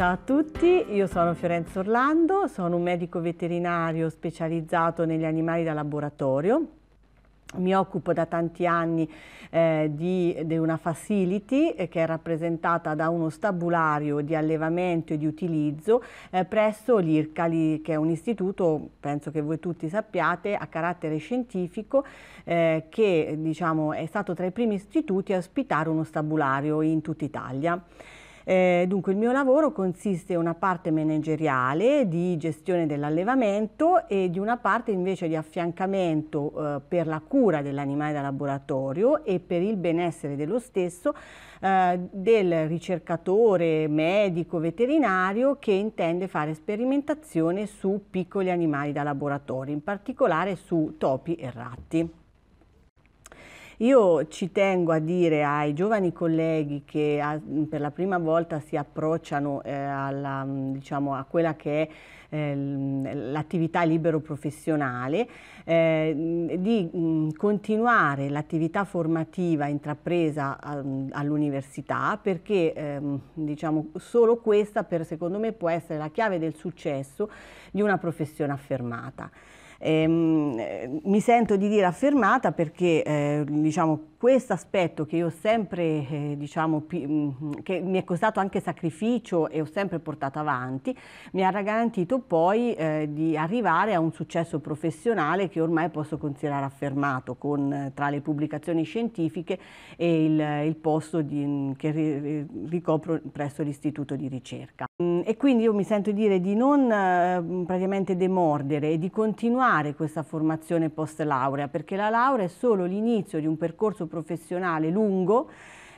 Ciao a tutti, io sono Fiorenzo Orlando, sono un medico veterinario specializzato negli animali da laboratorio. Mi occupo da tanti anni eh, di, di, una facility eh, che è rappresentata da uno stabulario di allevamento e di utilizzo eh, presso l'IRCALI, che è un istituto, penso che voi tutti sappiate, a carattere scientifico, eh, che diciamo, è stato tra i primi istituti a ospitare uno stabulario in tutta Italia. Eh, dunque il mio lavoro consiste in una parte manageriale di gestione dell'allevamento e di una parte invece di affiancamento eh, per la cura dell'animale da laboratorio e per il benessere dello stesso eh, del ricercatore medico veterinario che intende fare sperimentazione su piccoli animali da laboratorio, in particolare su topi e ratti. Io ci tengo a dire ai giovani colleghi che a, mm, per la prima volta si approcciano eh, alla, mm, diciamo, a quella che è eh, mm, l'attività libero professionale, eh, di mh, continuare l'attività formativa intrapresa all'università perché ehm, diciamo, solo questa per secondo me può essere la chiave del successo di una professione affermata. Ehm, mi sento di dire affermata perché eh, diciamo questo aspetto che io ho sempre, eh, diciamo, mm, mm, che mi è costato anche sacrificio e ho sempre portato avanti, mi ha garantito poi eh, di arrivare a un successo professionale che ormai posso considerare affermato con, eh, tra le pubblicazioni scientifiche e il, il posto di, mm, che ricopro presso l'istituto di ricerca. E quindi io mi sento dire di non eh, praticamente demordere e di continuare questa formazione post laurea perché la laurea è solo l'inizio di un percorso professionale lungo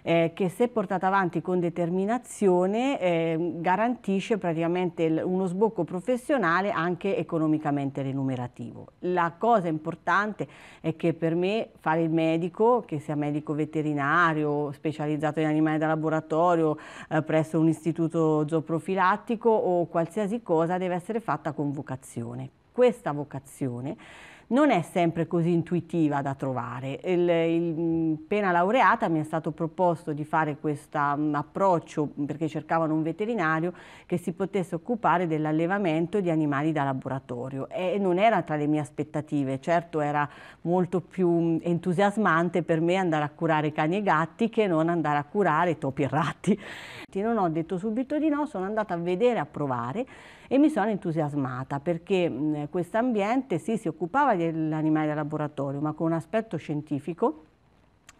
eh, che se portato avanti con determinazione eh, garantisce praticamente uno sbocco professionale anche economicamente remunerativo. La cosa importante è che per me fare il medico, che sia medico veterinario, specializzato in animali da laboratorio, eh, presso un istituto zooprofilattico o qualsiasi cosa deve essere fatta con vocazione. Questa vocazione non è sempre così intuitiva da trovare. Il, il, appena laureata mi è stato proposto di fare questo approccio perché cercavano un veterinario che si potesse occupare dell'allevamento di animali da laboratorio e non era tra le mie aspettative, certo era molto più entusiasmante per me andare a curare cani e gatti che non andare a curare topi e ratti. Non ho detto subito di no, sono andata a vedere, a provare e mi sono entusiasmata perché questo ambiente sì, si occupava di dell'animale da laboratorio, ma con un aspetto scientifico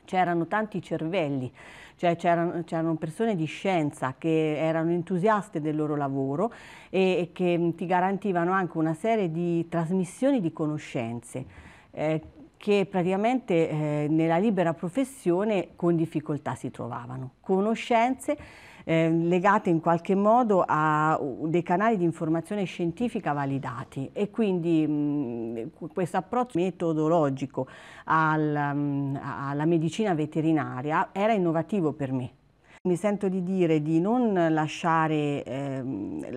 c'erano tanti cervelli, cioè c'erano, persone di scienza che erano entusiaste del loro lavoro e, e, che mm, ti garantivano anche una serie di trasmissioni di conoscenze. Eh, che praticamente eh, nella libera professione con difficoltà si trovavano, conoscenze eh, legate in qualche modo a dei canali di informazione scientifica validati e quindi mm, questo approccio metodologico al, mm, alla medicina veterinaria era innovativo per me. Mi sento di dire di non lasciare, eh,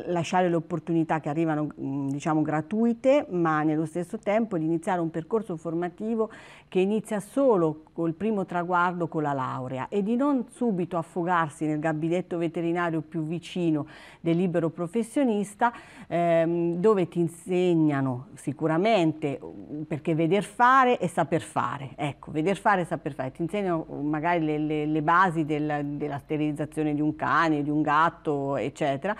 lasciare le opportunità che arrivano diciamo, gratuite, ma nello stesso tempo di iniziare un percorso formativo che inizia solo col primo traguardo con la laurea e di non subito affogarsi nel gabinetto veterinario più vicino del libero professionista ehm, dove ti insegnano sicuramente perché veder fare e saper fare, ecco, veder fare e saper fare, ti insegnano magari le, le, le basi del, della stessa sterilizzazione di un cane, di un gatto, eccetera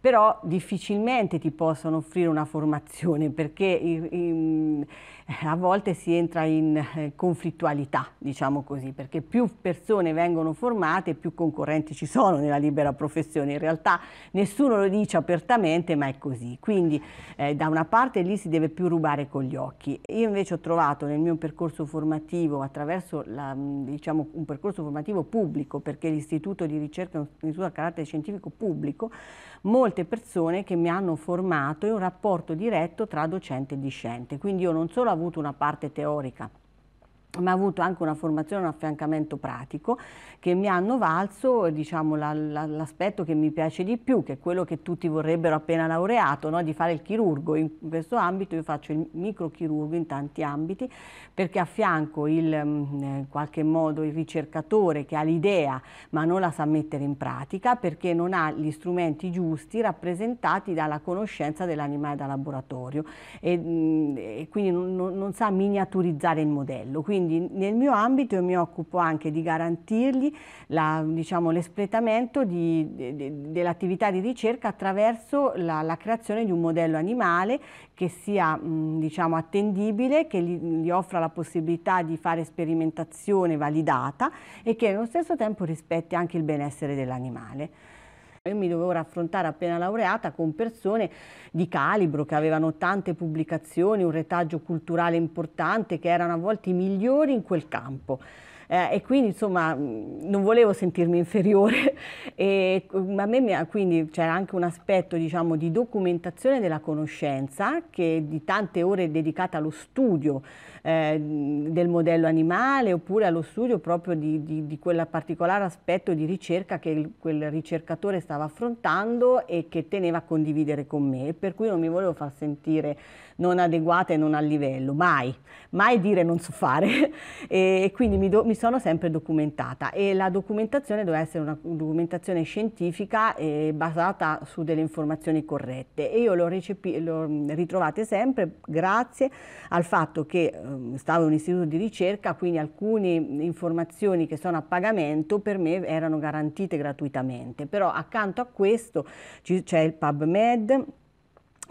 però difficilmente ti possono offrire una formazione perché eh, a volte si entra in eh, conflittualità, diciamo così, perché più persone vengono formate, più concorrenti ci sono nella libera professione. In realtà nessuno lo dice apertamente, ma è così. Quindi eh, da una parte lì si deve più rubare con gli occhi. Io invece ho trovato nel mio percorso formativo, attraverso la, diciamo, un percorso formativo pubblico, perché l'istituto di ricerca è un istituto a carattere scientifico pubblico, molte persone che mi hanno formato in un rapporto diretto tra docente e discente. Quindi io non solo avuto una parte teorica, ma ho avuto anche una formazione, un affiancamento pratico che mi hanno valso diciamo, l'aspetto la, la, che mi piace di più, che è quello che tutti vorrebbero appena laureato, no? di fare il chirurgo. In questo ambito io faccio il microchirurgo in tanti ambiti perché affianco il, mm, in qualche modo il ricercatore che ha l'idea ma non la sa mettere in pratica perché non ha gli strumenti giusti rappresentati dalla conoscenza dell'animale da laboratorio e, mm, e quindi non, non, sa miniaturizzare il modello. Quindi quindi nel mio ambito mi occupo anche di garantirgli diciamo, l'espletamento diciamo, dell'attività di ricerca attraverso la, la, creazione di un modello animale che sia mh, diciamo, attendibile, che gli, gli offra la possibilità di fare sperimentazione validata e che allo stesso tempo rispetti anche il benessere dell'animale. Io mi dovevo raffrontare appena laureata con persone di calibro che avevano tante pubblicazioni, un retaggio culturale importante, che erano a volte i migliori in quel campo eh, e quindi insomma mm, non volevo sentirmi inferiore e mm, a me quindi c'era anche un aspetto diciamo di documentazione della conoscenza che di tante ore dedicate allo studio eh, del modello animale oppure allo studio proprio di, di, di quel particolare aspetto di ricerca che il, quel ricercatore stava affrontando e che teneva a condividere con me per cui non mi volevo far sentire non adeguate e non a livello, mai, mai dire non so fare e quindi mi, do, mi, sono sempre documentata e la documentazione deve essere una documentazione scientifica e basata su delle informazioni corrette e io l'ho, recepi- l'ho sempre grazie al fatto che eh, stavo in un istituto di ricerca, quindi alcune informazioni che sono a pagamento per me erano garantite gratuitamente, però accanto a questo c'è il PubMed,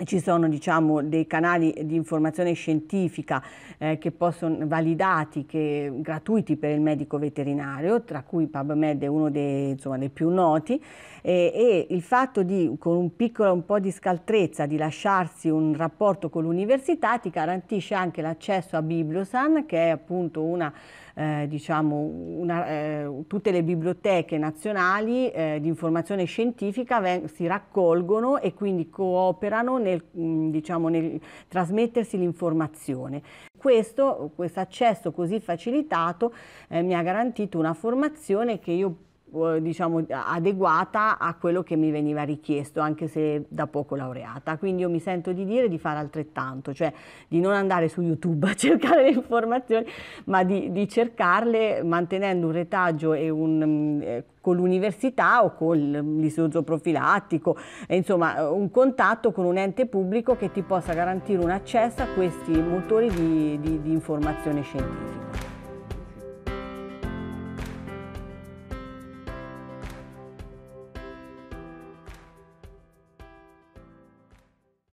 ci sono diciamo, dei canali di informazione scientifica eh, che possono, validati, che, gratuiti per il medico veterinario, tra cui PubMed è uno dei, insomma, dei più noti, e, e, il fatto di con un piccolo un po' di scaltrezza di lasciarsi un rapporto con l'università ti garantisce anche l'accesso a Bibliosan, che è appunto una eh, diciamo, una, eh, tutte le biblioteche nazionali eh, di informazione scientifica si raccolgono e quindi cooperano nel, mh, mm, diciamo, nel trasmettersi l'informazione. Questo, questo accesso così facilitato eh, mi ha garantito una formazione che io eh, diciamo, adeguata a quello che mi veniva richiesto, anche se da poco laureata. Quindi io mi sento di dire di fare altrettanto, cioè di non andare su YouTube a cercare le informazioni, ma di, di cercarle mantenendo un retaggio e un, mm, eh, con l'università o con l'istituto profilattico, e insomma eh, un contatto con un ente pubblico che ti possa garantire un accesso a questi motori di, di, di informazione scientifica.